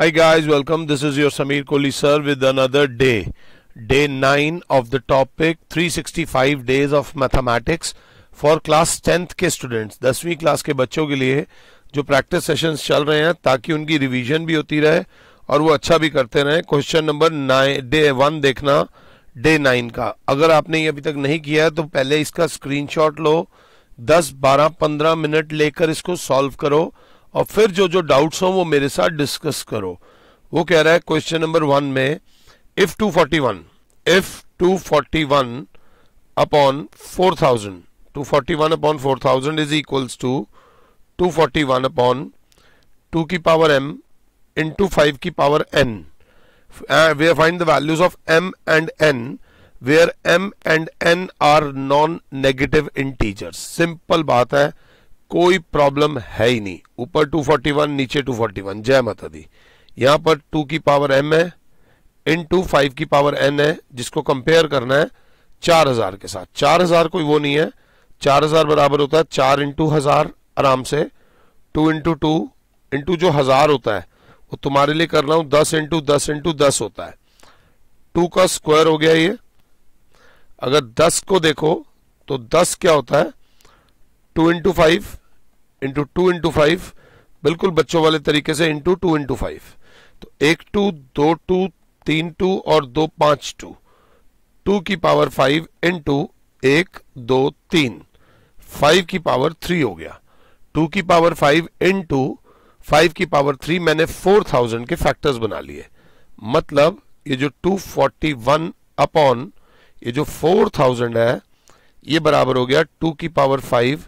Hi guys, welcome. This is your Samir Kohli sir with another day. Day 9 of the topic 365 days of mathematics for class 10th के students, 10वीं class के बच्चों के लिए जो practice sessions चल रहे हैं ताकि उनकी रिवीजन भी होती रहे और वो अच्छा भी करते रहे question number nine day one देखना डे नाइन का अगर आपने ये अभी तक नहीं किया है तो पहले इसका स्क्रीनशॉट लो 10, 12, 15 मिनट लेकर इसको सॉल्व करो और फिर जो जो डाउट्स हो वो मेरे साथ डिस्कस करो वो कह रहा है क्वेश्चन नंबर वन में if 241 if 241 upon 4000 241 upon 4000 is equals to 241 upon 2 की पावर m टू फाइव की power n we find the values of m and n where m and n are non negative integers simple बात है कोई problem है ही नहीं ऊपर 241 नीचे 241 जय माता दी यहां पर 2 की पावर m है इन टू फाइव की पावर n है जिसको कंपेयर करना है 4000 के साथ 4000 कोई वो नहीं है 4000 बराबर होता है चार इंटू हजार आराम से टू इंटू टू इंटू जो हजार होता है वो तुम्हारे लिए कर रहा हूं दस इंटू दस इंटू दस होता है टू का स्क्वायर हो गया ये अगर दस को देखो तो दस क्या होता है two into five into two into five बिल्कुल बच्चों वाले तरीके से इंटू टू इंटू फाइव तो एक टू दो टू तीन टू और दो पांच टू टू की पावर फाइव इंटू एक दो तीन फाइव की पावर थ्री हो गया टू की पावर फाइव इंटू फाइव की पावर थ्री मैंने फोर थाउजेंड के फैक्टर्स बना लिए मतलब ये जो टू फोर्टी वन अपॉन ये जो फोर थाउजेंड है ये बराबर हो गया टू की power five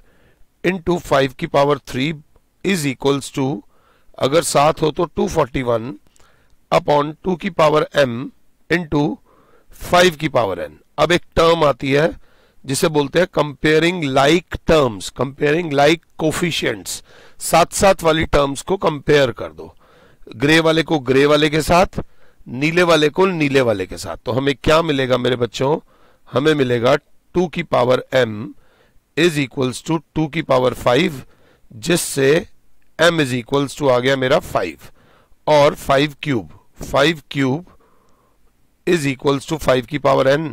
in two five की power three is equals to अगर सात हो तो two forty one upon two की power m in two five की पावर एन अब एक टर्म आती है जिसे बोलते हैं comparing like terms comparing like coefficients साथ साथ वाली टर्म्स को कंपेयर कर दो ग्रे वाले को ग्रे वाले के साथ नीले वाले को नीले वाले के साथ तो हमें क्या मिलेगा मेरे बच्चों हमें मिलेगा टू की power M is equals to two की पावर फाइव जिससे एम इज इक्वल्स टू आ गया मेरा फाइव और five cube five cube is equals to five की पावर एन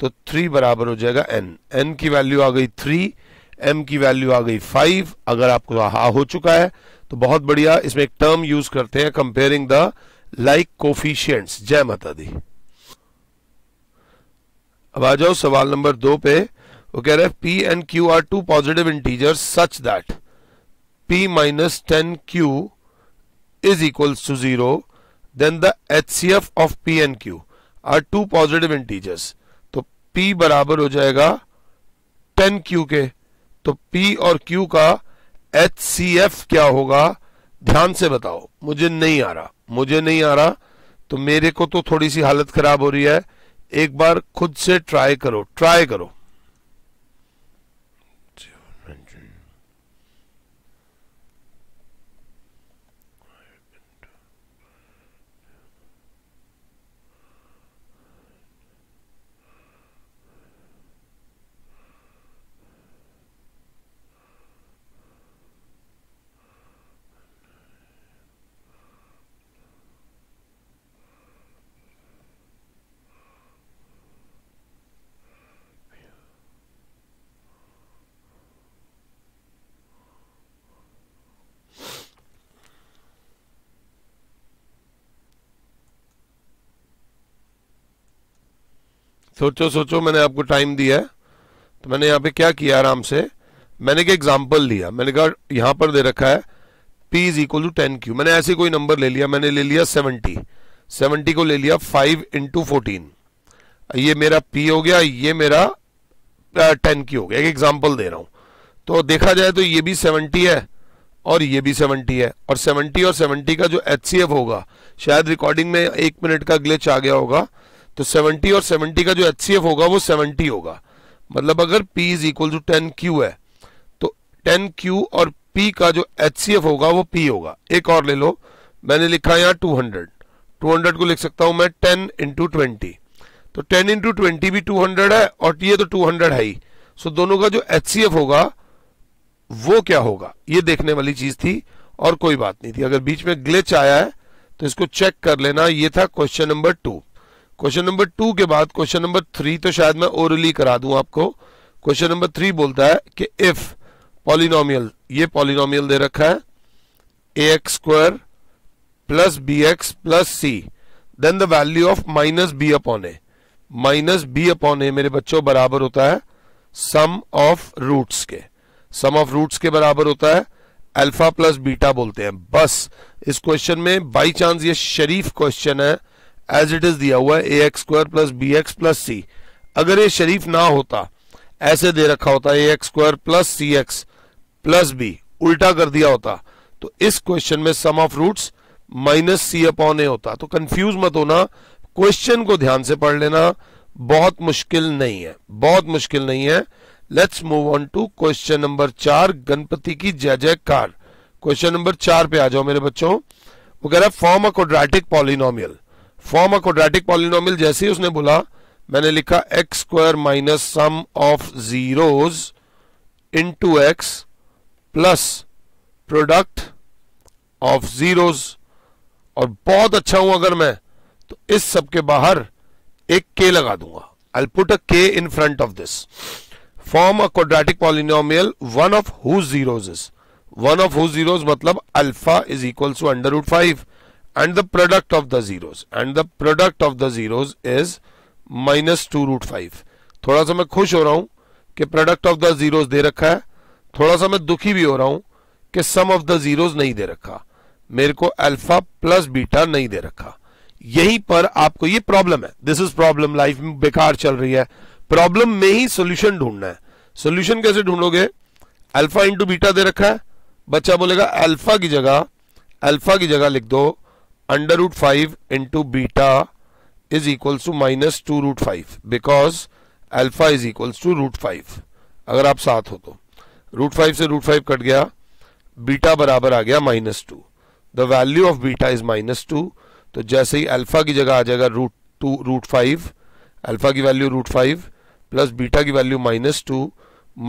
तो थ्री बराबर हो जाएगा एन एन की वैल्यू आ गई थ्री एम की वैल्यू आ गई फाइव अगर आपको हा हो चुका है तो बहुत बढ़िया इसमें एक टर्म यूज करते हैं कंपेयरिंग द लाइक कोफिशियंट्स जय माता दी अब आ जाओ सवाल नंबर दो पे वो कह रहा है p and q are two positive integers such that p minus ten q is equals to zero then the H C F of p and q are two positive integers तो p बराबर हो जाएगा ten Q के तो P और Q का H C F क्या होगा ध्यान से बताओ मुझे नहीं आ रहा मुझे नहीं आ रहा तो मेरे को तो थोड़ी सी हालत खराब हो रही है एक बार खुद से ट्राई करो ट्राई करो सोचो सोचो मैंने आपको टाइम दिया है तो मैंने यहाँ पे क्या किया आराम से मैंने एक एग्जाम्पल लिया मैंने कहा यहाँ पर दे रखा है p is equal to ten q मैंने ऐसे कोई नंबर ले लिया मैंने ले लिया सेवनटी सेवनटी को ले लिया फाइव इंटू फोर्टीन ये मेरा पी हो गया ये मेरा टेन क्यू हो गया एक एग्जाम्पल दे रहा हूँ तो देखा जाए तो ये भी सेवनटी है और ये भी सेवनटी है और सेवनटी और सेवनटी का जो एच होगा शायद रिकॉर्डिंग में एक मिनट का ग्लिच आ गया होगा तो 70 और 70 का जो एच होगा वो 70 होगा मतलब अगर P is equal to ten q है तो टेन क्यू और P का जो एच होगा वो P होगा एक और ले लो मैंने लिखा यहाँ 200 200 को लिख सकता हूं मैं 10 इंटू ट्वेंटी तो 10 इंटू ट्वेंटी भी 200 है और ये तो 200 है ही सो दोनों का जो एच होगा वो क्या होगा ये देखने वाली चीज थी और कोई बात नहीं थी अगर बीच में ग्लिच आया है तो इसको चेक कर लेना ये था question number two question number two के बाद क्वेश्चन नंबर थ्री तो शायद मैं ओरली करा दूं आपको क्वेश्चन नंबर थ्री बोलता है कि इफ पॉलिनोमियल ये पॉलिनोमियल दे रखा है a x square plus b x plus c then the value of minus b upon a minus b upon a मेरे बच्चों बराबर होता है सम ऑफ रूट्स के सम ऑफ रूट्स के बराबर होता है अल्फा प्लस बीटा बोलते हैं बस इस क्वेश्चन में बाई चांस ये शरीफ क्वेश्चन है एज इट इज दिया हुआ है a x square plus b x plus c अगर ये शरीफ ना होता ऐसे दे रखा होता a x square plus c x plus b उल्टा कर दिया होता तो इस क्वेश्चन में sum of roots minus c upon a होता तो कंफ्यूज मत होना क्वेश्चन को ध्यान से पढ़ लेना बहुत मुश्किल नहीं है बहुत मुश्किल नहीं है let's move on to question number चार गणपति की जय जय कार क्वेश्चन नंबर चार पे आ जाओ मेरे बच्चों वो कह रहा है form a quadratic polynomial form a quadratic polynomial जैसे ही उसने बोला मैंने लिखा x square minus sum of zeros into x plus product of zeros और बहुत अच्छा हूं अगर मैं तो इस सब के बाहर एक के लगा दूंगा आई put a k in front of this form a quadratic polynomial one of who zeros is one of who zeros मतलब alpha is equal to under root five and the product of the zeros and the product of the zeros is minus two root five थोड़ा सा मैं खुश हो रहा हूं कि product of the zeros दे रखा है थोड़ा सा मैं दुखी भी हो रहा हूं कि सम ऑफ द जीरोस नहीं दे रखा मेरे को अल्फा प्लस बीटा नहीं दे रखा यहीं पर आपको ये प्रॉब्लम है दिस इज प्रॉब्लम लाइफ में बेकार चल रही है प्रॉब्लम में ही सोल्यूशन ढूंढना है सोल्यूशन कैसे ढूंढोगे अल्फा इंटू बीटा दे रखा है बच्चा बोलेगा अल्फा की जगह अल्फा की जगह लिख दो under root five into beta is equals to minus two root five because alpha is equals to root five अगर आप साथ हो तो रूट फाइव से रूट फाइव कट गया बीटा बराबर आ गया minus two the value of beta is minus two तो जैसे ही अल्फा की जगह आ जाएगा root two root five alpha की value root five plus beta की value minus two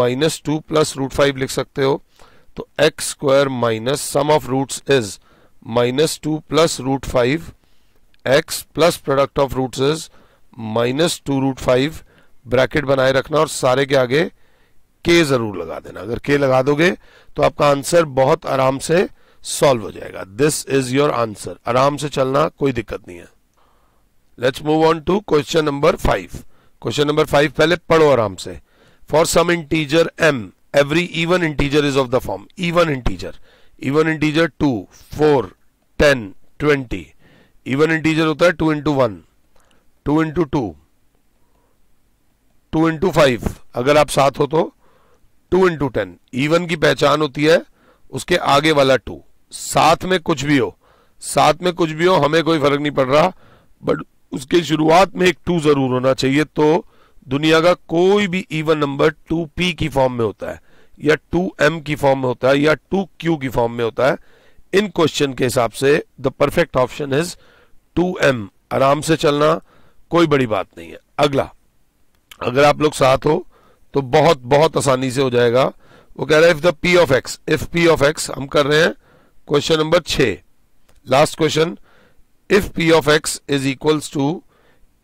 minus two plus root five लिख सकते हो तो x square minus sum of roots is minus two plus root five x plus product of root is minus two root five bracket बनाए रखना और सारे के आगे के जरूर लगा देना अगर के लगा दोगे तो आपका आंसर बहुत आराम से सॉल्व हो जाएगा दिस इज योर आंसर आराम से चलना कोई दिक्कत नहीं है let's move on to question number five question number five पहले पढ़ो आराम से for some integer m every even integer is of the form even integer even integer two four ten twenty even integer होता है two into one two into two two into five अगर आप साथ हो तो टू इंटू टेन इवन की पहचान होती है उसके आगे वाला टू साथ में कुछ भी हो साथ में कुछ भी हो हमें कोई फर्क नहीं पड़ रहा बट उसके शुरुआत में एक टू जरूर होना चाहिए तो दुनिया का कोई भी इवन नंबर टू पी की फॉर्म में होता है या टू एम की फॉर्म में होता है या टू क्यू की फॉर्म में होता है इन क्वेश्चन के हिसाब से the perfect option is two m आराम से चलना कोई बड़ी बात नहीं है अगला अगर आप लोग साथ हो तो बहुत बहुत आसानी से हो जाएगा वो कह रहा है if the p of x if p of x हम कर रहे हैं क्वेश्चन नंबर छ last question if p of x is equals to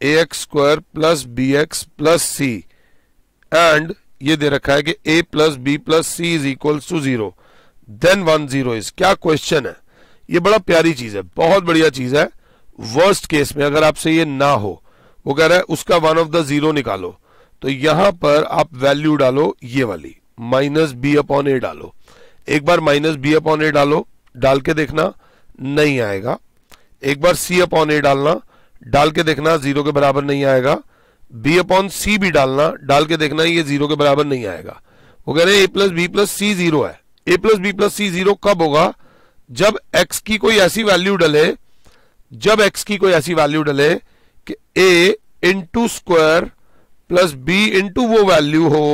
a x square plus b x plus c and ये दे रखा है कि a plus b plus c is equal to zero then one zero is क्या क्वेश्चन है ये बड़ा प्यारी चीज है बहुत बढ़िया चीज है वर्स्ट केस में अगर आपसे ये ना हो वो कह रहा है उसका वन ऑफ द जीरो निकालो तो यहां पर आप वैल्यू डालो ये वाली माइनस बी अपॉन ए डालो एक बार माइनस बी अपॉन ए डालो डाल के देखना नहीं आएगा एक बार सी अपॉन ए डालना डाल के देखना जीरो के बराबर नहीं आएगा बी अपॉन सी भी डालना डाल के देखना ये जीरो के बराबर नहीं आएगा वो कह रहे हैं a plus b plus c zero है a plus b plus c zero कब होगा जब एक्स की कोई ऐसी वैल्यू डले जब एक्स की कोई ऐसी वैल्यू डले कि a into square plus b into वो वैल्यू हो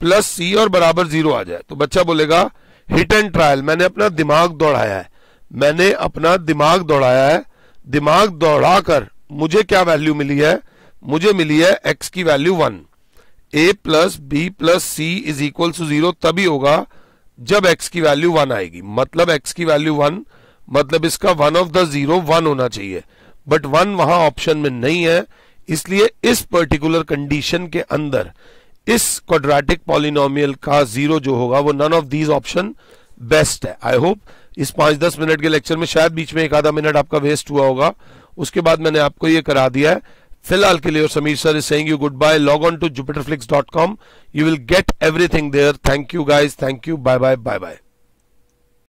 प्लस सी और बराबर जीरो आ जाए तो बच्चा बोलेगा हिट एंड ट्रायल मैंने अपना दिमाग दौड़ाया है मैंने अपना दिमाग दौड़ाया है दिमाग दौड़ाकर मुझे क्या वैल्यू मिली है मुझे मिली है एक्स की value one a plus b plus c is equal to zero तभी होगा जब एक्स की वैल्यू वन आएगी मतलब एक्स की वैल्यू वन मतलब इसका one of the zero one होना चाहिए बट वन वहां ऑप्शन में नहीं है इसलिए इस पर्टिकुलर कंडीशन के अंदर इस क्वाड्रेटिक पॉलिनोमियल का जीरो जो होगा वो none of these option best है आई होप इस पांच दस मिनट के लेक्चर में शायद बीच में एक आधा मिनट आपका वेस्ट हुआ होगा उसके बाद मैंने आपको ये करा दिया है Phil ke Samir sir is saying you goodbye. Log on to jupiterflix.com. You will get everything there. Thank you guys. Thank you. Bye bye. Bye bye.